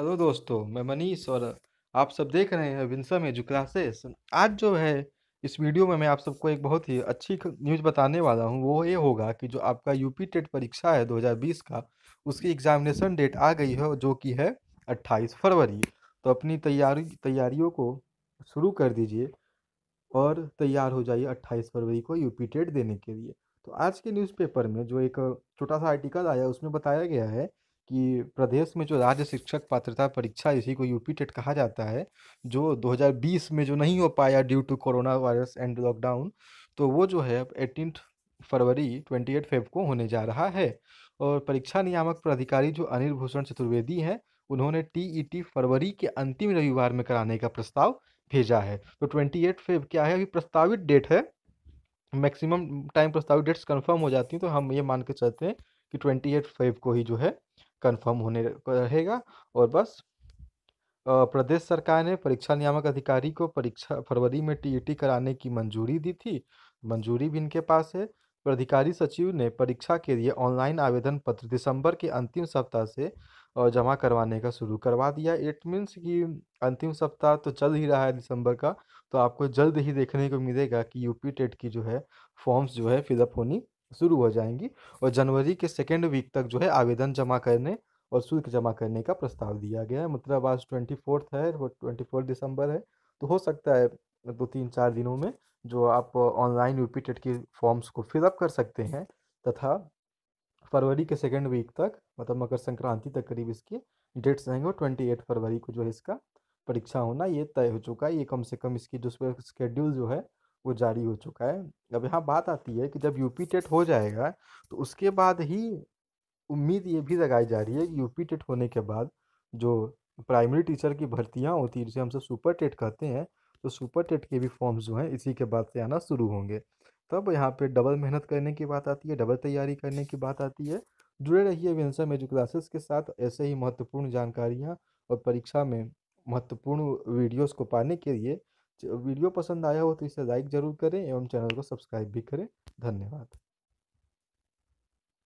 hello दोस्तों मैं मनीष और आप सब देख रहे हैं विंसम एजू क्लासेस आज जो है इस वीडियो में मैं आप सबको एक बहुत ही अच्छी न्यूज़ बताने वाला हूं वो ये होगा कि जो आपका यूपी टेट परीक्षा है 2020 का उसकी एग्जामिनेशन डेट आ गई है जो कि है 28 फरवरी तो अपनी तैयारी तैयारियों को शुरू कर दीजिए और तैयार हो जाइए अट्ठाईस फरवरी को यूपी टेट देने के लिए तो आज के न्यूज़पेपर में जो एक छोटा सा आर्टिकल आया उसमें बताया गया है कि प्रदेश में जो राज्य शिक्षक पात्रता परीक्षा इसी को यूपी टेट कहा जाता है जो 2020 में जो नहीं हो पाया due to corona virus and lockdown तो वो जो है अब एटीन फरवरी ट्वेंटी एट फेब को होने जा रहा है और परीक्षा नियामक प्राधिकारी जो अनिल भूषण चतुर्वेदी हैं उन्होंने टीईटी फरवरी के अंतिम रविवार में कराने का प्रस्ताव भेजा है तो ट्वेंटी एट फेब क्या है अभी प्रस्तावित डेट है मैक्सिमम टाइम प्रस्तावित डेट्स कंफर्म हो जाती हैं तो हम ये मान के चलते हैं कि ट्वेंटी एट फाइव को ही जो है कंफर्म होने रहेगा और बस प्रदेश सरकार ने परीक्षा नियामक अधिकारी को परीक्षा फरवरी में टीईटी कराने की मंजूरी दी थी मंजूरी भी इनके पास है प्राधिकारी सचिव ने परीक्षा के लिए ऑनलाइन आवेदन पत्र दिसंबर के अंतिम सप्ताह से जमा करवाने का शुरू करवा दिया इट मीन्स कि अंतिम सप्ताह तो चल ही रहा है दिसंबर का तो आपको जल्द ही देखने को मिलेगा कि यूपी टेट की जो है फॉर्म्स जो है फिलअप होनी शुरू हो जाएंगी और जनवरी के सेकेंड वीक तक जो है आवेदन जमा करने और शुल्क जमा करने का प्रस्ताव दिया गया है मतलब आज ट्वेंटी फोर्थ है वो ट्वेंटी फोर्थ दिसंबर है तो हो सकता है दो तीन चार दिनों में जो आप ऑनलाइन पी टेट की फॉर्म्स को फिलअप कर सकते हैं तथा फरवरी के सेकेंड वीक तक मतलब मकर संक्रांति तक करीब इसकी डेट्स रहेंगे और ट्वेंटी एट फरवरी को जो है इसका परीक्षा होना ये तय हो चुका है ये कम से कम इसकी जो स्केड्यूल जो है वो जारी हो चुका है अब यहाँ बात आती है कि जब यूपी टेट हो जाएगा तो उसके बाद ही उम्मीद ये भी लगाई जा रही है कि यूपी टेट होने के बाद जो प्राइमरी टीचर की भर्तियाँ होती हैं जिसे हम सब सुपर टेट कहते हैं तो सुपर टेट के भी फॉर्म्स जो हैं इसी के बाद से आना शुरू होंगे तब यहाँ पे डबल मेहनत करने की बात आती है डबल तैयारी करने की बात आती है जुड़े रहिए विंसम एजू क्लासेस के साथ ऐसे ही महत्वपूर्ण जानकारियाँ और परीक्षा में महत्वपूर्ण वीडियोस को पाने के लिए वीडियो पसंद आया हो तो इसे लाइक ज़रूर करें एवं चैनल को सब्सक्राइब भी करें धन्यवाद